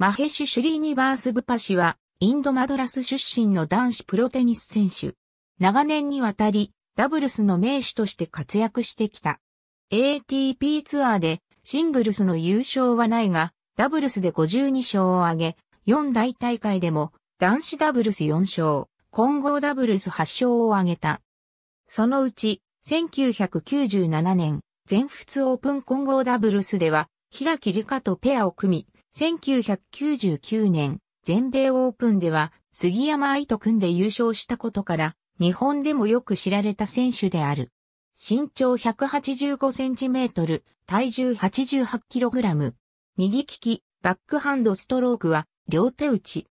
マヘシュ・シュリーニバース・ブパシは、インドマドラス出身の男子プロテニス選手。長年にわたり、ダブルスの名手として活躍してきた。ATP ツアーで、シングルスの優勝はないが、ダブルスで52勝を挙げ、4大大会でも、男子ダブルス4勝、混合ダブルス8勝を挙げた。そのうち、1997年、全仏オープン混合ダブルスでは、平木理香とペアを組み、1999年、全米オープンでは杉山愛と組んで優勝したことから、日本でもよく知られた選手である。身長185センチメートル、体重88キログラム。右利き、バックハンドストロークは両手打ち。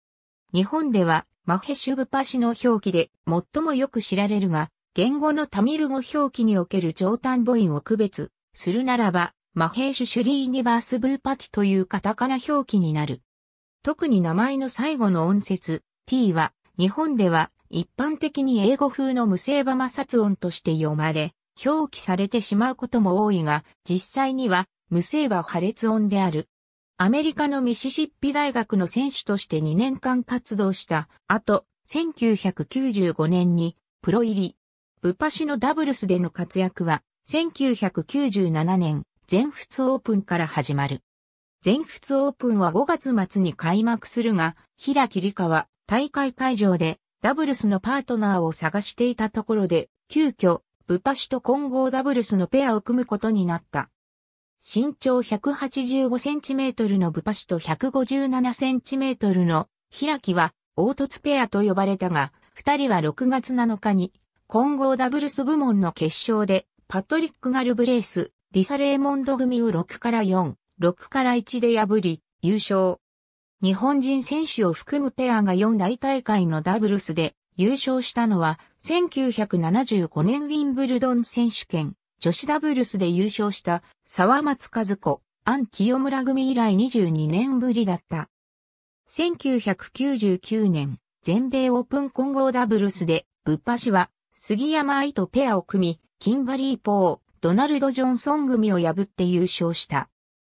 日本ではマヘシュブパシの表記で最もよく知られるが、言語のタミル語表記における上短母音を区別するならば、マヘーシュ・シュリーニバース・ブーパティというカタカナ表記になる。特に名前の最後の音節 t は日本では一般的に英語風の無声馬摩擦音として読まれ、表記されてしまうことも多いが、実際には無声馬破裂音である。アメリカのミシシッピ大学の選手として2年間活動した後、1995年にプロ入り。ブパシのダブルスでの活躍は1997年全仏オープンから始まる。全仏オープンは5月末に開幕するが、平木理香は大会会場でダブルスのパートナーを探していたところで、急遽、ブパシと混合ダブルスのペアを組むことになった。身長 185cm のブパシと 157cm の平木は凹凸ペアと呼ばれたが、二人は6月7日に混合ダブルス部門の決勝でパトリック・ガルブレース、リサ・レーモンド組を6から4、6から1で破り、優勝。日本人選手を含むペアが4大大会のダブルスで優勝したのは1975年ウィンブルドン選手権女子ダブルスで優勝した沢松和子、アン清村組以来22年ぶりだった。1999年、全米オープン混合ダブルスで、ぶっパ氏は、杉山愛とペアを組み、キンバリー・ポー、ドナルド・ジョンソン組を破って優勝した。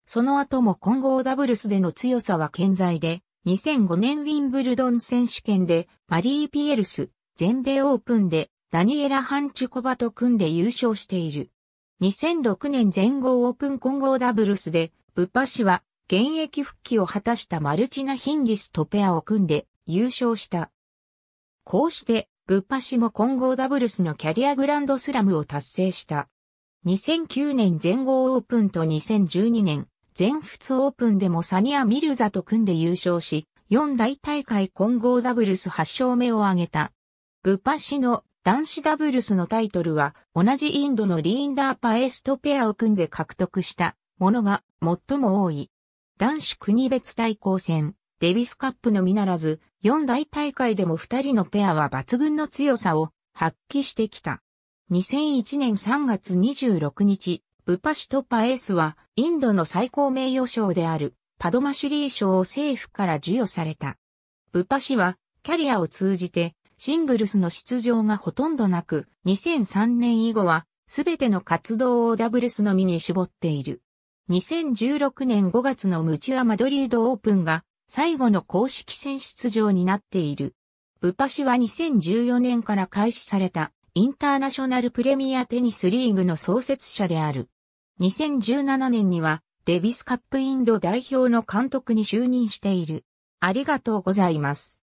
その後も混合ダブルスでの強さは健在で、2005年ウィンブルドン選手権でマリー・ピエルス、全米オープンでダニエラ・ハンチュコバと組んで優勝している。2006年全豪オープン混合ダブルスで、ブッパ氏は現役復帰を果たしたマルチナ・ヒンギスとペアを組んで優勝した。こうして、ブッパ氏も混合ダブルスのキャリアグランドスラムを達成した。2009年全豪オープンと2012年全仏オープンでもサニア・ミルザと組んで優勝し、4大大会混合ダブルス8勝目を挙げた。ブパシの男子ダブルスのタイトルは同じインドのリーンダーパエストペアを組んで獲得したものが最も多い。男子国別対抗戦、デビスカップのみならず、4大大会でも2人のペアは抜群の強さを発揮してきた。2001年3月26日、ブパシトパエースは、インドの最高名誉賞である、パドマシュリー賞を政府から授与された。ブパシは、キャリアを通じて、シングルスの出場がほとんどなく、2003年以後は、すべての活動をダブルスのみに絞っている。2016年5月のムチュア・マドリードオープンが、最後の公式戦出場になっている。ブパシは2014年から開始されたインターナショナルプレミアテニスリーグの創設者である。2017年にはデビスカップインド代表の監督に就任している。ありがとうございます。